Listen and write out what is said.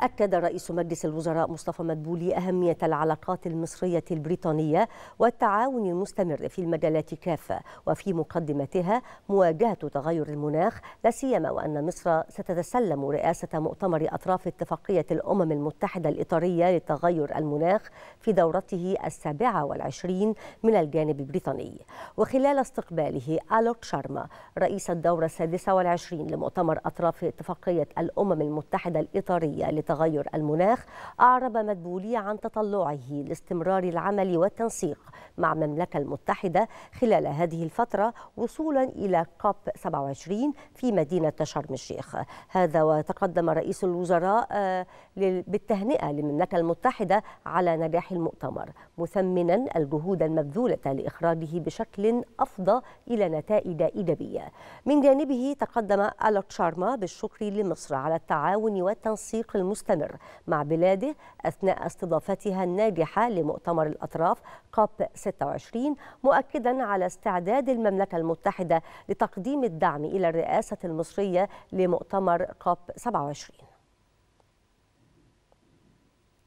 أكد رئيس مجلس الوزراء مصطفى مدبولي أهمية العلاقات المصرية البريطانية والتعاون المستمر في المجالات كافة وفي مقدمتها مواجهة تغير المناخ لا سيما وأن مصر ستتسلم رئاسة مؤتمر أطراف اتفاقية الأمم المتحدة الإطارية لتغير المناخ في دورته السابعة والعشرين من الجانب البريطاني وخلال استقباله ألوك شارما رئيس الدورة السادسة والعشرين لمؤتمر أطراف اتفاقية الأمم المتحدة الإطارية تغير المناخ أعرب مدبولي عن تطلعه لاستمرار العمل والتنسيق مع المملكة المتحدة خلال هذه الفترة وصولا إلى كوب 27 في مدينة شرم الشيخ هذا وتقدم رئيس الوزراء آه، بالتهنئة للمملكة المتحدة على نجاح المؤتمر مثمنا الجهود المبذولة لإخراجه بشكل أفضى إلى نتائج إيجابية من جانبه تقدم ألت شارما بالشكر لمصر على التعاون والتنسيق المستمر مستمر مع بلاده أثناء استضافتها الناجحة لمؤتمر الأطراف كوب 26 مؤكدا على استعداد المملكة المتحدة لتقديم الدعم إلى الرئاسة المصرية لمؤتمر كوب 27